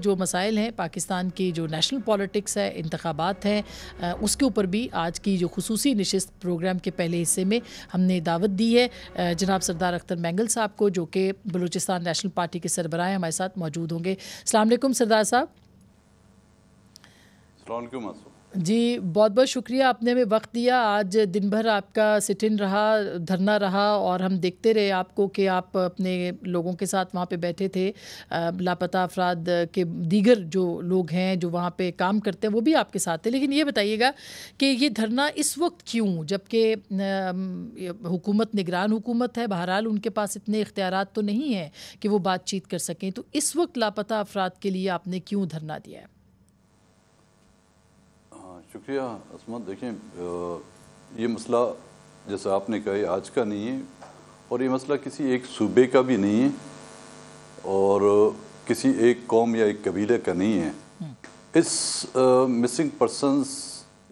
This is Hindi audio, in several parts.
जो मसाइल हैं पाकिस्तान की जो नेशनल पॉलिटिक्स है इंतबात हैं उसके ऊपर भी आज की जो खसूस नशस्त प्रोग्राम के पहले हिस्से में हमने दावत दी है जनाब सरदार अख्तर मैंगल साहब को जो कि बलूचिस्तान नेशनल पार्टी के सरबराह हमारे साथ मौजूद होंगे अलैक्म सरदार साहब जी बहुत बहुत शुक्रिया आपने हमें वक्त दिया आज दिन भर आपका सिट इन रहा धरना रहा और हम देखते रहे आपको कि आप अपने लोगों के साथ वहाँ पे बैठे थे लापता अफराद के दीगर जो लोग हैं जो वहाँ पे काम करते हैं वो भी आपके साथ थे लेकिन ये बताइएगा कि ये धरना इस वक्त क्यों जबकि हुकूमत निगरान हुकूमत है बहरहाल उनके पास इतने इख्तियार तो नहीं हैं कि वो बातचीत कर सकें तो इस वक्त लापता अफराद के लिए आपने क्यों धरना दिया है शुक्रिया असमत देखें ये मसला जैसा आपने कहा आज का नहीं है और ये मसला किसी एक सूबे का भी नहीं है और किसी एक कौम या एक कबीले का नहीं है हम्म। इस मिसिंग पर्सनस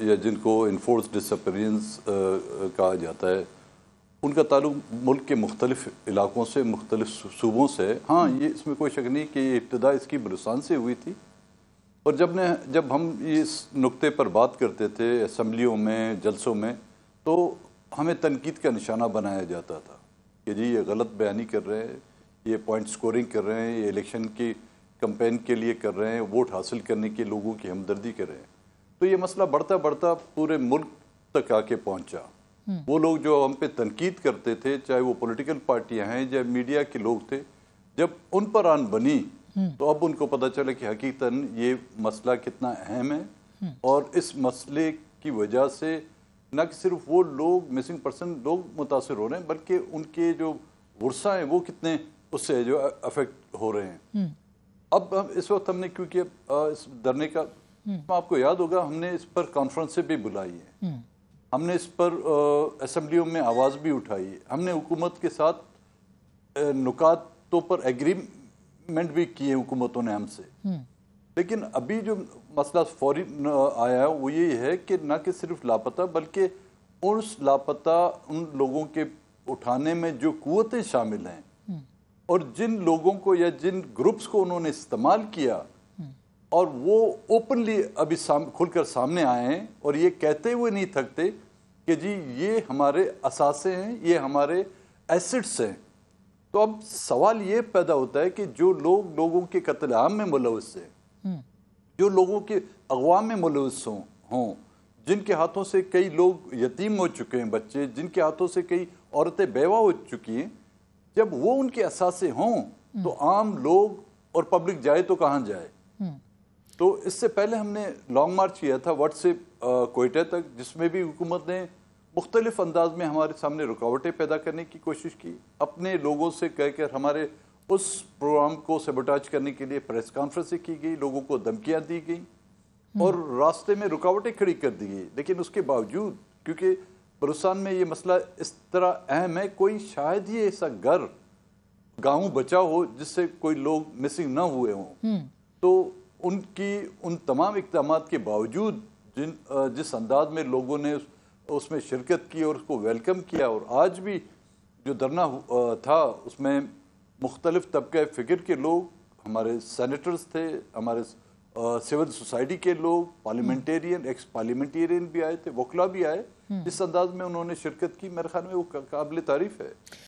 या जिनको इन्फोर्स डिसअपीरेंस कहा जाता है उनका ताल्लुक मुल्क के मुख्तलिफ इलाकों से मुख्तलिफ सूबों से हाँ हम्म। ये इसमें कोई शक नहीं कि ये इब्तदा इसकी बलुस्तान से हुई थी और जब ने जब हम इस नुक्ते पर बात करते थे असम्बलियों में जलसों में तो हमें तनकीद का निशाना बनाया जाता था कि जी ये गलत बयानी कर रहे हैं ये पॉइंट स्कोरिंग कर रहे हैं ये इलेक्शन की कंपेन के लिए कर रहे हैं वोट हासिल करने के लोगों की हमदर्दी कर रहे हैं तो ये मसला बढ़ता बढ़ता पूरे मुल्क तक आके पहुँचा हम्म। वो लोग जो हम पे तनकीद करते थे चाहे वो पोलिटिकल पार्टियाँ हैं या मीडिया के लोग थे जब उन पर आन बनी तो अब उनको पता चला कि हकीकतन ये मसला कितना अहम है और इस मसले की वजह से न कि सिर्फ वो लोग मिसिंग पर्सन लोग मुतासर हो रहे हैं बल्कि उनके जो वर्षा हैं वो कितने उससे जो अफेक्ट हो रहे हैं हम्म। अब हम इस वक्त हमने क्योंकि इस धरने का हम्म। तो आपको याद होगा हमने इस पर कॉन्फ्रेंस भी बुलाई है हम्म। हमने इस पर असम्बलियों में आवाज़ भी उठाई है हमने हुकूमत के साथ नुकातों पर एग्री कमिटमेंट भी किए हुकूमतों ने हमसे हम्म। लेकिन अभी जो मसला फौरी आया वो ये है कि न कि सिर्फ लापता बल्कि उन लापता उन लोगों के उठाने में जो कुतें शामिल हैं हम्म। और जिन लोगों को या जिन ग्रुप्स को उन्होंने इस्तेमाल किया हम्म। और वो ओपनली अभी साम, खुलकर सामने आए हैं और ये कहते हुए नहीं थकते कि जी ये हमारे असासे हैं ये हमारे एसिड्स हैं तो अब सवाल ये पैदा होता है कि जो लोग लोगों के आम में मुलवस हैं हम्म। जो लोगों के अगवा में मुलवस हों हों जिनके हाथों से कई लोग यतीम हो चुके हैं बच्चे जिनके हाथों से कई औरतें बेवा हो चुकी हैं जब वो उनके असासे हों हम्म। तो आम लोग और पब्लिक जाए तो कहाँ जाए हम्म। तो इससे पहले हमने लॉन्ग मार्च किया था व्हाट्सएप कोयटा तक जिसमें भी हुकूमत ने मुख्तलिफ अंदाज में हमारे सामने रुकावटें पैदा करने की कोशिश की अपने लोगों से कह कर हमारे उस प्रोग्राम को सेबोटाज करने के लिए प्रेस कॉन्फ्रेंसें की गई लोगों को धमकियाँ दी गई और रास्ते में रुकावटें खड़ी कर दी गई लेकिन उसके बावजूद क्योंकि बलुस्तान में ये मसला इस तरह अहम है कोई शायद ही ऐसा घर गाँव बचा हो जिससे कोई लोग मिसिंग ना हुए हों हम्म। तो उनकी उन तमाम इकदाम के बावजूद जिन जिस अंदाज में लोगों ने तो उसमें शिरकत की और उसको वेलकम किया और आज भी जो धरना था उसमें मुख्तलिफ तबके फ़िक्र के लोग हमारे सैनिटर्स थे हमारे सिविल सोसाइटी के लोग पार्लियामेंटेरियन एक्स पार्लियामेंटेरियन भी आए थे वकला भी आए जिस हम्म। अंदाज में उन्होंने शिरकत की मेरे ख्याल में वो काबिल तारीफ है